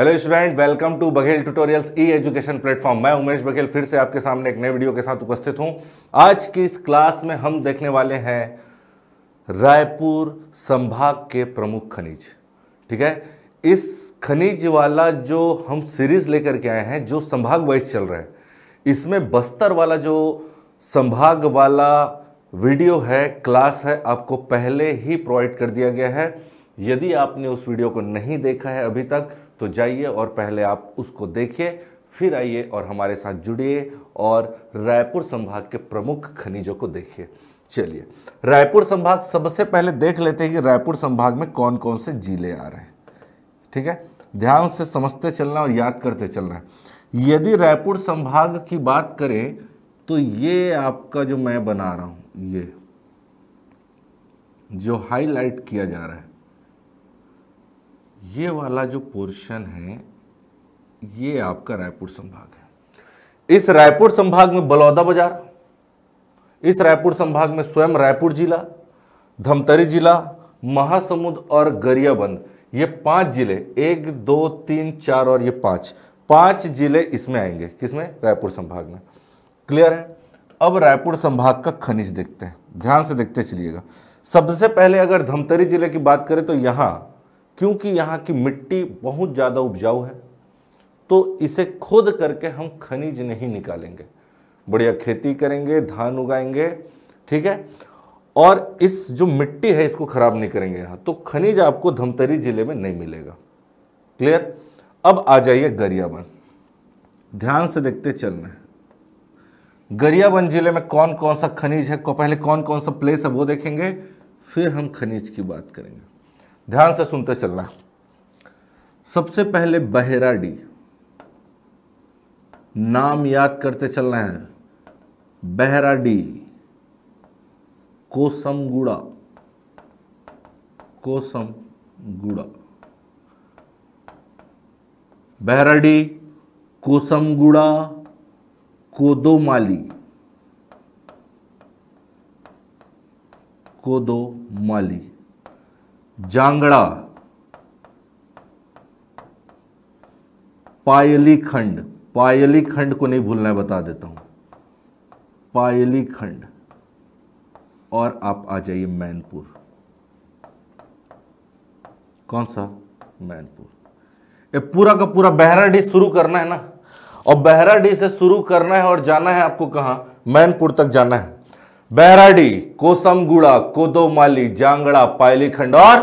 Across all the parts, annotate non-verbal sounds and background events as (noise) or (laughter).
hello student welcome to Baghel tutorials e education platform मैं उमेश बघेल फिर से आपके सामने एक नए वीडियो के साथ उपस्थित हूं आज की इस क्लास में हम देखने वाले हैं रायपुर संभाग के प्रमुख खनिज ठीक है इस खनिज वाला जो हम सीरीज लेकर के आए हैं जो संभाग वाइज चल रहा है इसमें बस्तर वाला जो संभाग वाला वीडियो है क्लास है आपको पहले ही प्रोवाइड कर दिया गया है यदि आपने उस वीडियो को नहीं देखा है अभी तक तो जाइए और पहले आप उसको देखिए फिर आइए और हमारे साथ जुड़िए और रायपुर संभाग के प्रमुख खनिजों को देखिए चलिए रायपुर संभाग सबसे पहले देख लेते हैं कि रायपुर संभाग में कौन कौन से जिले आ रहे हैं ठीक है ध्यान से समझते चलना और याद करते चलना यदि रायपुर संभाग की बात करें तो ये आपका जो मैं बना रहा हूँ ये जो हाईलाइट किया जा रहा है ये वाला जो पोर्शन है ये आपका रायपुर संभाग है इस रायपुर संभाग में बलौदा बाजार इस रायपुर संभाग में स्वयं रायपुर जिला धमतरी जिला महासमुंद और गरियाबंद ये पांच जिले एक दो तीन चार और ये पांच पांच जिले इसमें आएंगे किसमें रायपुर संभाग में क्लियर है अब रायपुर संभाग का खनिज देखते हैं ध्यान से देखते चलिएगा सबसे पहले अगर धमतरी जिले की बात करें तो यहां क्योंकि यहाँ की मिट्टी बहुत ज़्यादा उपजाऊ है तो इसे खोद करके हम खनिज नहीं निकालेंगे बढ़िया खेती करेंगे धान उगाएंगे ठीक है और इस जो मिट्टी है इसको खराब नहीं करेंगे यहाँ तो खनिज आपको धमतरी जिले में नहीं मिलेगा क्लियर अब आ जाइए गरियाबंद ध्यान से देखते चलना गरियाबंद जिले में कौन कौन सा खनिज है पहले कौन कौन सा प्लेस है वो देखेंगे फिर हम खनिज की बात करेंगे ध्यान से सुनते चलना सबसे पहले बहेरा डी नाम याद करते चलना है बहरा डी कोसम गुड़ा कोसम गुड़ा बहरा डी कोसम गुड़ा कोदो माली कोदो माली जांगड़ा पायली खंड पायली खंड को नहीं भूलना है बता देता हूं पायली खंड और आप आ जाइए मैनपुर कौन सा मैनपुर ये पूरा का पूरा बहराडी शुरू करना है ना और बहराडी से शुरू करना है और जाना है आपको कहां मैनपुर तक जाना है बहराडी कोसमगुड़ा कोदोमाली जांगड़ा पायलीखंड और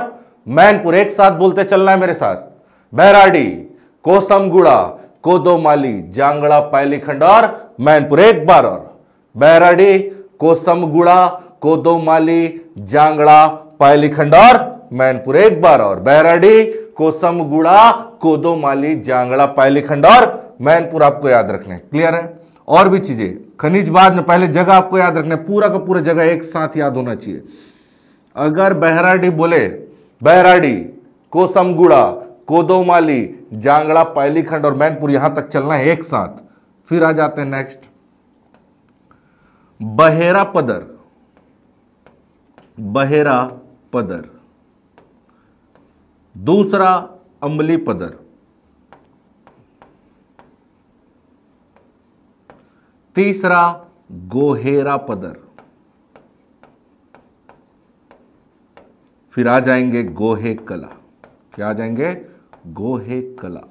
मैनपुर एक साथ बोलते चलना है मेरे साथ बहराडी कोसमगुड़ा कोदोमाली जांगड़ा पायलीखंड और मैनपुर एक बार और बहराडी कोसमगुड़ा कोदोमाली जांगड़ा पायलीखंड और मैनपुर एक बार और बहराडी कोसमगुड़ा कोदोमाली जांगड़ा पायलीखंड और मैनपुर आपको याद रखने क्लियर है और भी चीज़ें खनिज बाद में पहले जगह आपको याद रखना है पूरा का पूरा जगह एक साथ याद होना चाहिए अगर बहराडी बोले बहराडी कोसमगुड़ा कोदोमाली जांगड़ा पायलीखंड और मैनपुर यहां तक चलना है एक साथ फिर आ जाते हैं नेक्स्ट बहेरा पदर बहेरा पदर दूसरा अमली पदर तीसरा गोहेरा पदर फिर आ जाएंगे गोहे कला क्या आ जाएंगे गोहे कला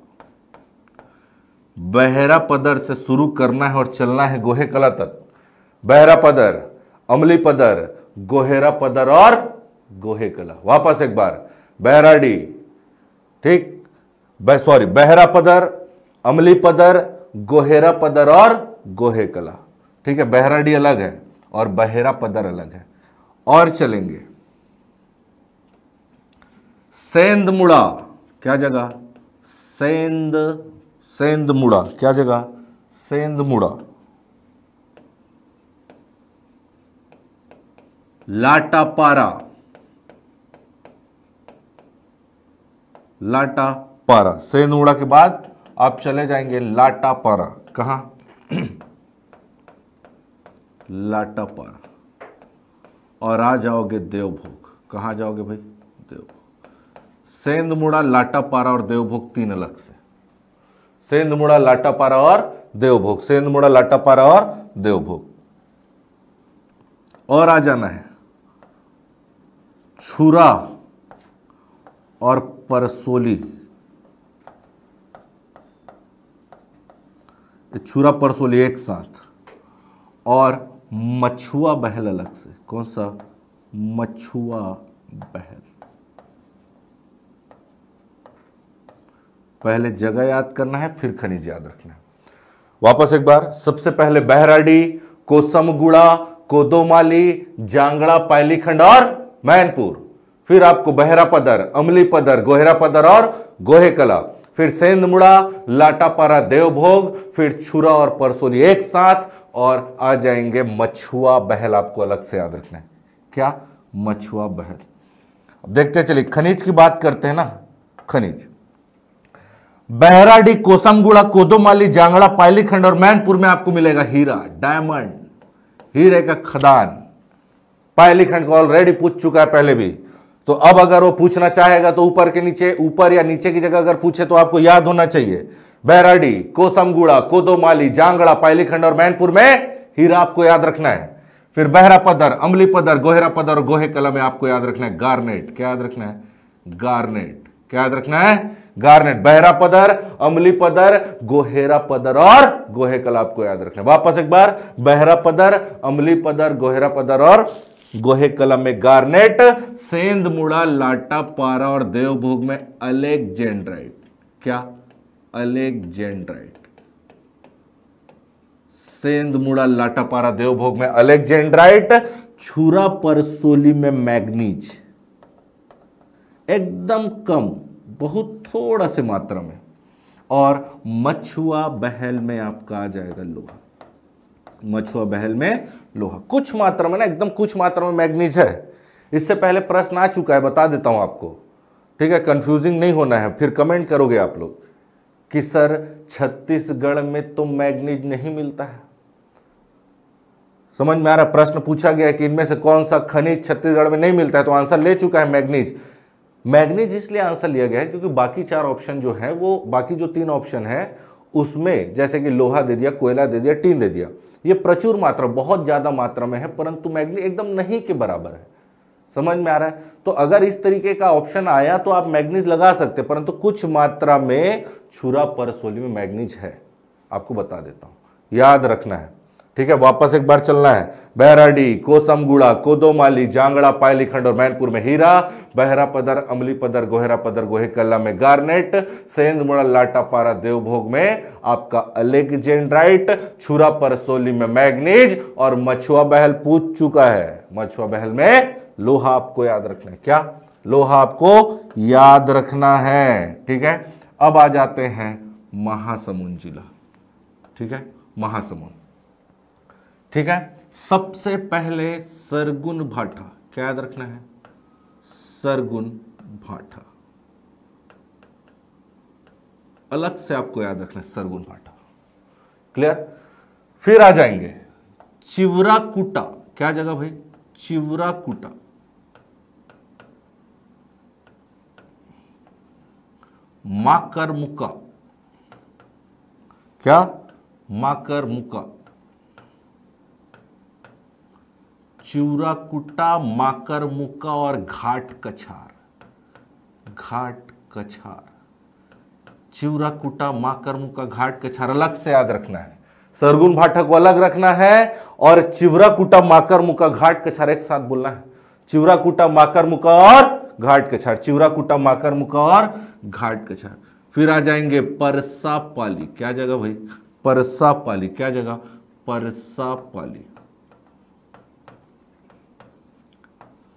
बहरा पदर से शुरू करना है और चलना है गोहे कला तक बहरा पदर अमली पदर गोहेरा पदर और गोहे कला वापस एक बार बहराडी ठीक सॉरी बहरा पदर अमली पदर गोहेरा पदर और गोहे कला ठीक है बहराडी अलग है और बहेरा पदर अलग है और चलेंगे सेंदमुड़ा क्या जगह सेंद सेंदमुड़ा क्या जगह सेंदमुड़ा लाटापारा लाटा पारा सेनुड़ा के बाद आप चले जाएंगे लाटा पारा (clears throat) लाटा और आ जाओगे देवभोग कहाँ जाओगे भाई देवभोग सेंधमुड़ा लाटापारा और देवभोग तीन अलग से सेंधमुड़ा लाटापारा और देवभोग सेंधमुड़ा लाटापारा और देवभोग और आ जाना है छुरा और परसोली तो छुरा परसोल एक साथ और मछुआ बहल अलग से कौन सा मछुआ बहल पहले जगह याद करना है फिर खनिज याद रखना है वापस एक बार सबसे पहले बहराडी कोसमगुड़ा कोदोमाली जांगड़ा पायलीखंड और मैनपुर फिर आपको बहरा पदर अमली पदर गोहरा पदर और गोहेकला फिर सेंधमुड़ा लाटापारा देवभोग फिर छुरा और परसोली एक साथ और आ जाएंगे मछुआ बहल आपको अलग से याद रखना है क्या मछुआ बहल अब देखते चलिए खनिज की बात करते हैं ना खनिज बहराडी कोसमगुड़ा कोदोमाली जांगड़ा पायलीखंड और मैनपुर में आपको मिलेगा हीरा डायमंड हीरे का खदान पायलीखंड को ऑलरेडी पूछ चुका है पहले भी तो अब अगर वो पूछना चाहेगा तो ऊपर के नीचे ऊपर या नीचे की जगह अगर पूछे तो आपको याद होना चाहिए बैराडी कोसमगुड़ा कोदोमाली जांगड़ा पायलीखंड और मैनपुर में हीरा आपको याद रखना है फिर बहरा पदर अमली पदर गोहेरा पदर और गोहे कला में आपको याद रखना है गार्नेट क्या याद रखना है गार्नेट क्या याद रखना है गार्नेट बहरा पदर अमली पदर गोहेरा पदर और गोहे कला आपको याद रखना है वापस एक बार बहरा पदर अमली पदर गोहेरा पदर और गोहे कलम में गार्नेट सेंध मुड़ा लाटा पारा और देवभोग में अलेक्जेंड्राइट क्या अलेक्जेंड्राइट सेंध मुड़ा पारा देवभोग में अलेक्जेंड्राइट छुरा परसोली में मैग्नीज एकदम कम बहुत थोड़ा से मात्रा में और मछुआ बहल में आपका आ जाएगा लोहा मछुआ बहल में लोहा कुछ मात्रा में ना एकदम कुछ मात्रा में मैग्नीज है इससे पहले प्रश्न आ चुका है बता देता हूं आपको ठीक है कंफ्यूजिंग नहीं होना है फिर कमेंट करोगे आप लोग कि सर छत्तीसगढ़ में तो मैग्नीज नहीं मिलता है समझ में आ रहा प्रश्न पूछा गया कि इनमें से कौन सा खनिज छत्तीसगढ़ में नहीं मिलता है तो आंसर ले चुका है मैग्नीज मैग्नीज इसलिए आंसर लिया गया है क्योंकि बाकी चार ऑप्शन जो है वो बाकी जो तीन ऑप्शन है उसमें जैसे कि लोहा दे दिया कोयला दे दिया टीन दे दिया ये प्रचुर मात्रा बहुत ज़्यादा मात्रा में है परंतु मैग्नी एकदम नहीं के बराबर है समझ में आ रहा है तो अगर इस तरीके का ऑप्शन आया तो आप मैग्नीज लगा सकते परंतु कुछ मात्रा में छुरा परसोली में मैग्नीज है आपको बता देता हूँ याद रखना है ठीक है वापस एक बार चलना है बहराडी कोसमगुड़ा कोदोमाली जांगड़ा पायलीखंड और मैनपुर में हीरा बहरा पदर अमली पदर गोहरा पदर गोहेकल्ला में गार्नेट सेंधमुड़ा लाटापारा देवभोग में आपका अलेक्जेंड्राइट छुरा परसोली में मैग्नीज और मछुआ बहल पूछ चुका है मछुआ बहल में लोहा आपको याद रखना है क्या लोहा आपको याद रखना है ठीक है अब आ जाते हैं महासमुंद जिला ठीक है महासमुंद ठीक है सबसे पहले सरगुन भाटा क्या याद रखना है सरगुन भाटा अलग से आपको याद रखना है सरगुन भाटा क्लियर फिर आ जाएंगे चिवराकुटा क्या जगह भाई चिवराकुटा माकर मुका क्या माकर मुका कुटा माकर मुक्का और घाट कछार घाट कछार चिवराकुटा माकर मुक्का घाट कछार अलग से याद रखना है सरगुन भाटा को अलग रखना है और चिवराकुटा माकर मुक्का घाट कछार एक साथ बोलना है चिवराकुटा माकर मुक्का और घाट कछार चिवराकुटा माकर मुक्का और घाट कछार फिर आ जाएंगे परसा पाली क्या जगह भाई परसा पाली क्या जगह परसा पाली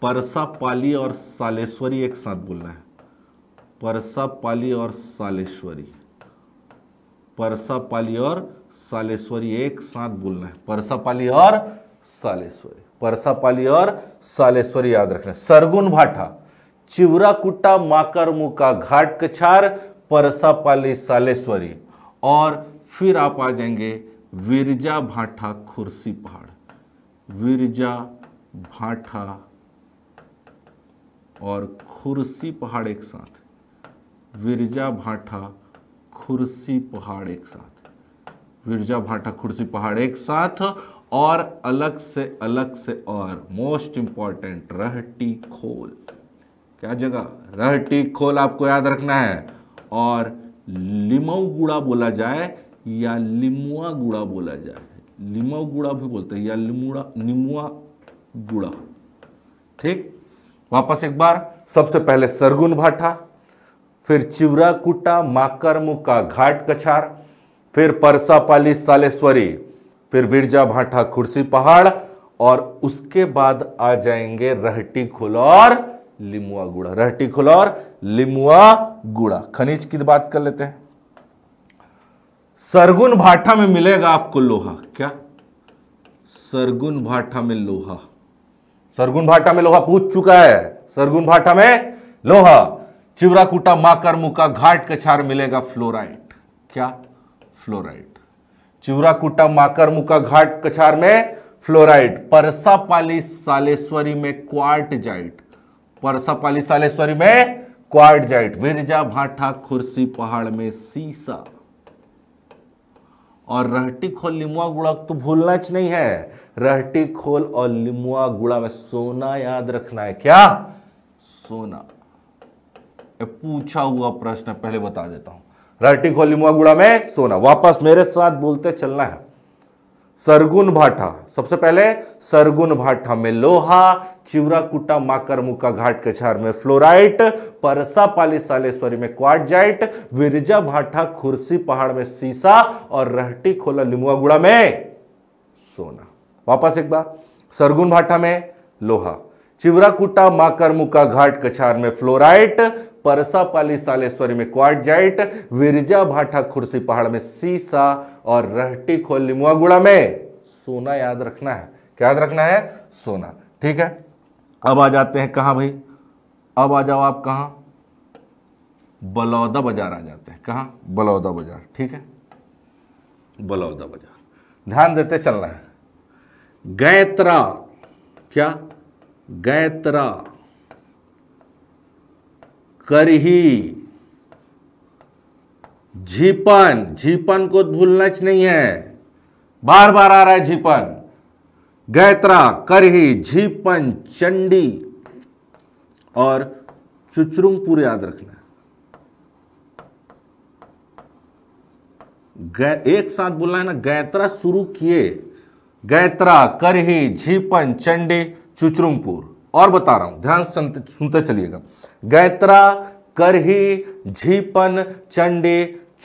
परसा पाली और सालेश्वरी एक साथ बोलना है परसा पाली और सालेश्वरी परसा पाली और सालेश्वरी एक साथ बोलना है परसा पाली और सालेश्वरी परसा पाली और सालेश्वरी याद रखना है सरगुन भाटा चिवरा कुट्टा माकर मुका घाट कछार परसा पाली सालेश्वरी और फिर आप आ जाएंगे विरजा भाटा खुर्सी पहाड़ विरजा भाटा और खुरसी पहाड़ एक साथ विरजा भाटा खुरसी पहाड़ एक साथ विरजा भाटा खुरसी पहाड़ एक साथ और अलग से अलग से और मोस्ट इंपॉर्टेंट रहटी खोल क्या जगह रहटी खोल आपको याद रखना है और लिमऊ गुड़ा बोला जाए या लिमुआ गुड़ा बोला जाए लिमऊ गुड़ा भी बोलते हैं या लिमुड़ा निमुआ गुड़ा ठीक वापस एक बार सबसे पहले सरगुन भाटा फिर चिवरा कुटा माकर मुक्का घाट कछार फिर परसापाली सालेश्वरी फिर विरजा भाटा खुर्सी पहाड़ और उसके बाद आ जाएंगे रहटी खुलौर लिमुआ गुड़ा रहटी खुलौर लिमुआ गुड़ा खनिज की बात कर लेते हैं सरगुन भाटा में मिलेगा आपको लोहा क्या सरगुन भाटा में लोहा सरगुन भाटा में लोहा पूछ चुका है सरगुन भाटा में लोहा चिवराकुटा माकर मुका घाट कछार मिलेगा फ्लोराइट क्या फ्लोराइट चिवराकुटा माकर मुका घाट कछार में फ्लोराइड परसापाली सालेश्वरी में क्वार्ट जाइट परसापाली सालेश्वरी में क्वार्ट जाइट विरजा भाटा खुर्सी पहाड़ में सीसा और रहटी खोल लिमुआ गुड़ा तो भूलना नहीं है रहटी खोल और लिमुआ गुड़ा में सोना याद रखना है क्या सोना पूछा हुआ प्रश्न पहले बता देता हूं रहटी खोल लिमुआ गुड़ा में सोना वापस मेरे साथ बोलते चलना है सरगुन भाठा सबसे पहले सरगुन भाठा में लोहा चिवराकुटा माकर मुका घाट कछार में फ्लोराइट परसा पाली सालेश्वरी में क्वाडजाइट विरजा भाठा खुर्सी पहाड़ में सीसा और रहटी खोला लिमुआगुड़ा में सोना वापस एक बार सरगुन भाठा में लोहा चिवराकुटा माकर मुका घाट कछार में फ्लोराइट परसापाली सालेश्वरी में क्वारजाइट विरजा भाटा खुर्सी पहाड़ में सीसा और रहटी खोल लिमुआगुड़ा में सोना याद रखना है क्या याद रखना है सोना ठीक है अब आ जाते हैं कहां भाई अब आ जाओ आप कहा बलौदा बाजार आ जाते हैं कहा बलौदा बाजार ठीक है बलौदा बाजार ध्यान देते चलना है गैतरा क्या गैतरा करही झीपन झीपन को भूलना नहीं है बार बार आ रहा है झीपन गैत्रा करही झीपन चंडी और चुचरुंगपुर याद रखना एक साथ बोलना है ना गैत्रा शुरू किए गैत्रा करही झीपन चंडी चुचरुंगपुर और बता रहा हूं ध्यान सुनते चलिएगा गैत्रा करही झीपन चंडे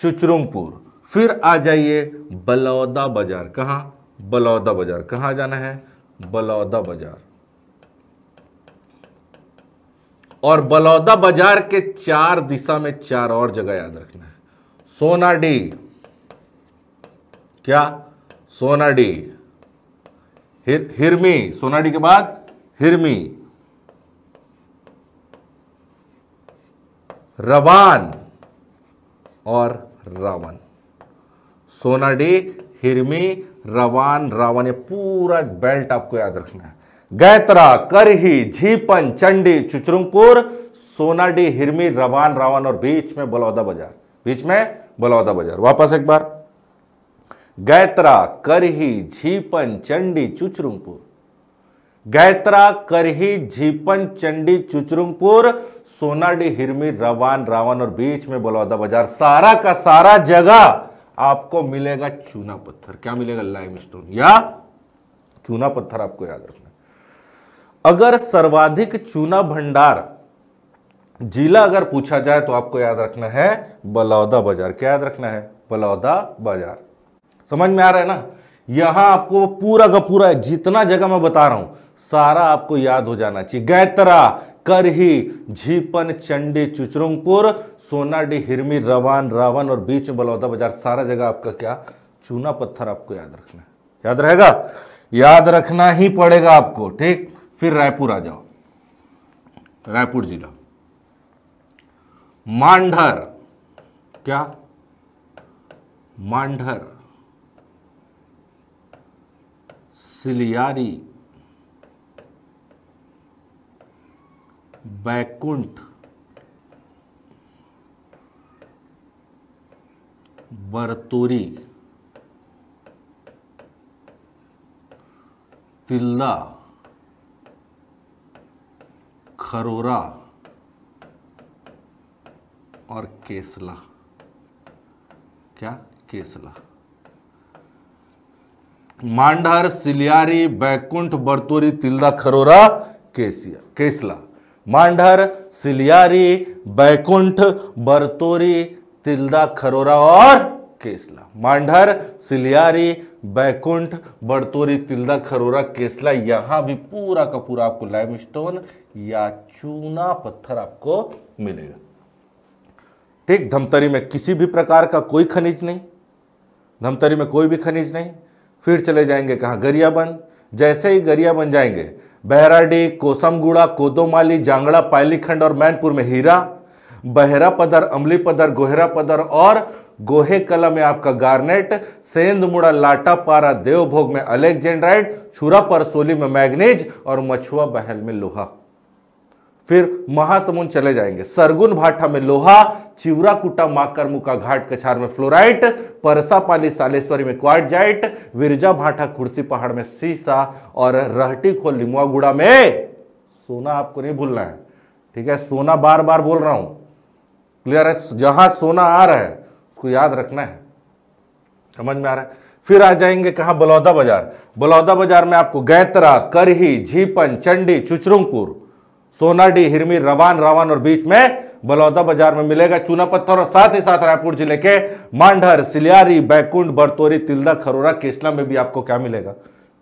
चुचरुंगपुर फिर आ जाइए बलौदा बाजार कहाँ बलौदा बाजार कहाँ जाना है बलौदा बाजार और बलौदा बाजार के चार दिशा में चार और जगह याद रखना है सोनाडी क्या सोनाडी हिर हिरमी सोनाडी के बाद हिरमी रवान और रावण सोनाडे हिरमी रवान रावण ये पूरा बेल्ट आपको याद रखना है गैतरा करही झीपन चंडी चुचरुंगपुर सोनाडी हिरमी रवान रावण और बीच में बलौदा बाजार बीच में बलौदा बाजार वापस एक बार गैतरा करही झीपन चंडी चुचरुंगपुर गैत्रा करही झीपन चंडी चुचरुमपुर सोनाडी हिरमी रवान रावण और बीच में बलौदा बाजार सारा का सारा जगह आपको मिलेगा चूना पत्थर क्या मिलेगा लाइम स्टोन या चूना पत्थर आपको याद रखना अगर सर्वाधिक चूना भंडार जिला अगर पूछा जाए तो आपको याद रखना है बलौदा बाजार क्या याद रखना है बलौदा बाजार समझ में आ रहा है ना यहां आपको पूरा का पूरा जितना जगह मैं बता रहा हूं सारा आपको याद हो जाना चाहिए गैतरा करही झीपन चंडी चुचरुंगपुर सोनाडी हिरमी रवान रावण और बीच में बलौदा बाजार सारा जगह आपका क्या चूना पत्थर आपको याद रखना है याद रहेगा याद रखना ही पड़ेगा आपको ठीक फिर रायपुर आ जाओ रायपुर जिला मांढर क्या मांढर सिलियारी बैकुंठ बरतोरी तिल्दा खरोरा और केसला क्या केसला मांडर सिलियारी बैकुंठ बरतोरी तिलदा खरोरा केसिया केसला मांडर सिलियारी बैकुंठ बरतोरी तिलदा खरोरा और केसला मांडर सिलियारी बैकुंठ बरतोरी तिलदा खरोरा केसला यहां भी पूरा का पूरा आपको लाइम स्टोन या चूना पत्थर आपको मिलेगा ठीक धमतरी में किसी भी प्रकार का कोई खनिज नहीं धमतरी में कोई भी खनिज नहीं फिर चले जाएंगे कहाँ गरियाबंद जैसे ही गरियाबंद जाएंगे बहराडी कोसमगुड़ा कोदोमाली जांगड़ा पायलीखंड और मैनपुर में हीरा बहरा पदर अमली पदर गोहरा पदर और गोहे कला में आपका गार्नेट लाटा पारा देवभोग में अलेक्जेंड्राइड छुरा सोली में मैग्नीज और मछुआ बहल में लोहा फिर महासमुंद चले जाएंगे सरगुन भाटा में लोहा चिवराकुटा मुका घाट कछार में फ्लोराइट परसापाली सालेश्वरी में जाइट विरजा भाटा खुर्सी पहाड़ में सीसा और रहटी खोल लिमुआगुड़ा में सोना आपको नहीं भूलना है ठीक है सोना बार बार बोल रहा हूं क्लियर है जहां सोना आ रहा है उसको याद रखना है समझ में आ रहा है फिर आ जाएंगे कहा बलौदा बाजार बलौदा बाजार में आपको गैतरा करही झीपन चंडी चुचरुंगपुर सोनाडी हिरमी रवान रवान और बीच में बलौदा बाजार में मिलेगा चूना पत्थर और साथ ही साथ रायपुर जिले के मांडर सिलियारी बैकुंड बरतोरी तिलदा खरोरा केसला में भी आपको क्या मिलेगा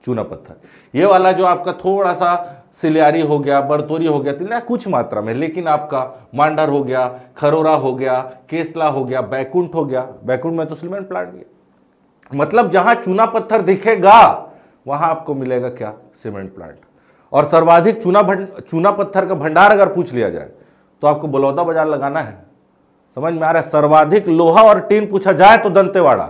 चूना पत्थर ये वाला जो आपका थोड़ा सा सिलियारी हो गया बरतोरी हो गया तिलदा कुछ मात्रा में लेकिन आपका मांडर हो गया खरोरा हो गया केसला हो गया बैकुंठ हो गया बैकुंठ में तो सिलमेंट प्लांट भी मतलब जहां चूना पत्थर दिखेगा वहां आपको मिलेगा क्या सीमेंट प्लांट और सर्वाधिक चूना चूना पत्थर का भंडार अगर पूछ लिया जाए तो आपको बलौदा बाजार लगाना है समझ में आ रहा है सर्वाधिक लोहा और टीन पूछा जाए तो दंतेवाड़ा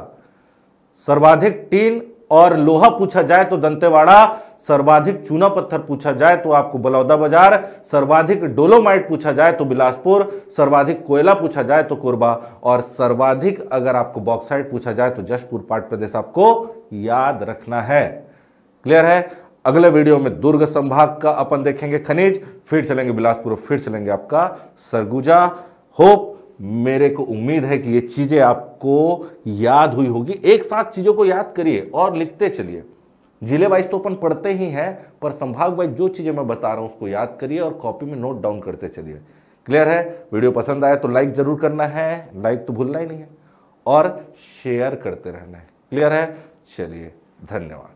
सर्वाधिक टीन और लोहा पूछा जाए तो दंतेवाड़ा सर्वाधिक चूना पत्थर पूछा जाए तो आपको बलौदा बाजार सर्वाधिक डोलोमाइट पूछा जाए तो बिलासपुर सर्वाधिक कोयला पूछा जाए तो कोरबा और सर्वाधिक अगर आपको बॉक्साइट पूछा जाए तो जशपुर पाट प्रदेश आपको याद रखना है क्लियर है अगले वीडियो में दुर्ग संभाग का अपन देखेंगे खनिज फिर चलेंगे बिलासपुर फिर चलेंगे आपका सरगुजा होप मेरे को उम्मीद है कि ये चीज़ें आपको याद हुई होगी एक साथ चीज़ों को याद करिए और लिखते चलिए जिले वाइज तो अपन पढ़ते ही हैं पर संभाग वाइज जो चीज़ें मैं बता रहा हूँ उसको याद करिए और कॉपी में नोट डाउन करते चलिए क्लियर है वीडियो पसंद आया तो लाइक ज़रूर करना है लाइक तो भूलना ही नहीं है और शेयर करते रहना है क्लियर है चलिए धन्यवाद